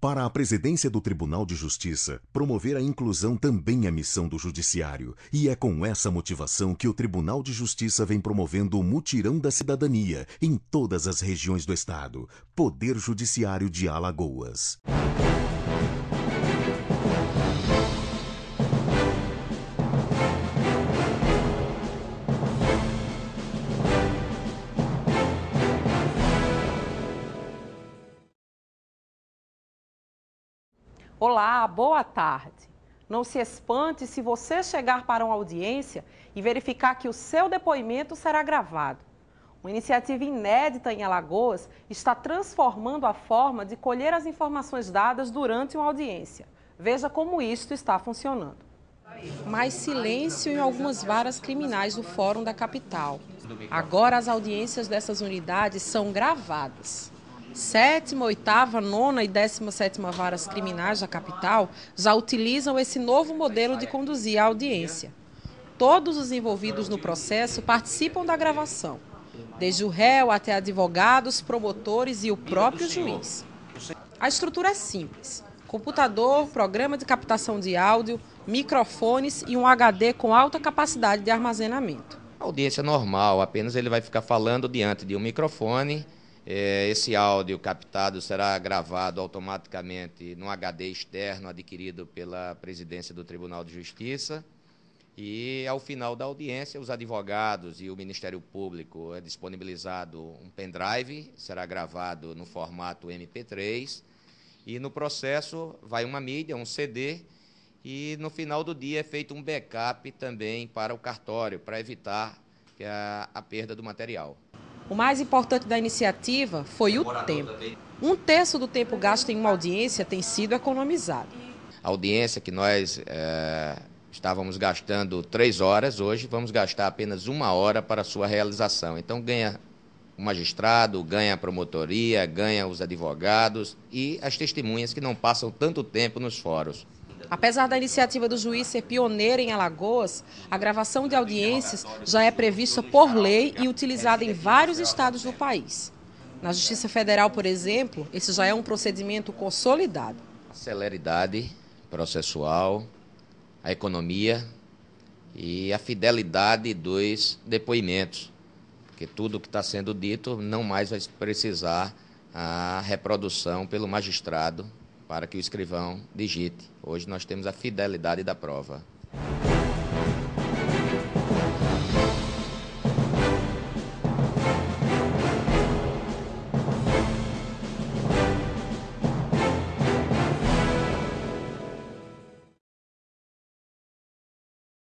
Para a presidência do Tribunal de Justiça, promover a inclusão também é missão do Judiciário, e é com essa motivação que o Tribunal de Justiça vem promovendo o Mutirão da Cidadania em todas as regiões do Estado. Poder Judiciário de Alagoas. Olá, boa tarde. Não se espante se você chegar para uma audiência e verificar que o seu depoimento será gravado. Uma iniciativa inédita em Alagoas está transformando a forma de colher as informações dadas durante uma audiência. Veja como isto está funcionando. Mais silêncio em algumas varas criminais do Fórum da Capital. Agora as audiências dessas unidades são gravadas sétima, oitava, nona e décima sétima varas criminais da capital já utilizam esse novo modelo de conduzir a audiência. Todos os envolvidos no processo participam da gravação, desde o réu até advogados, promotores e o próprio juiz. A estrutura é simples: computador, programa de captação de áudio, microfones e um HD com alta capacidade de armazenamento. A audiência normal, apenas ele vai ficar falando diante de um microfone é, esse áudio captado será gravado automaticamente no HD externo adquirido pela presidência do Tribunal de Justiça. E, ao final da audiência, os advogados e o Ministério Público é disponibilizado um pendrive, será gravado no formato MP3. E no processo vai uma mídia, um CD, e no final do dia é feito um backup também para o cartório, para evitar a, a perda do material. O mais importante da iniciativa foi o tempo. Um terço do tempo gasto em uma audiência tem sido economizado. A audiência que nós é, estávamos gastando três horas, hoje vamos gastar apenas uma hora para a sua realização. Então ganha o magistrado, ganha a promotoria, ganha os advogados e as testemunhas que não passam tanto tempo nos fóruns. Apesar da iniciativa do juiz ser pioneira em Alagoas, a gravação de audiências já é prevista por lei e utilizada em vários estados do país. Na Justiça Federal, por exemplo, esse já é um procedimento consolidado. A celeridade processual, a economia e a fidelidade dos depoimentos, porque tudo que está sendo dito não mais vai precisar a reprodução pelo magistrado para que o escrivão digite. Hoje nós temos a fidelidade da prova.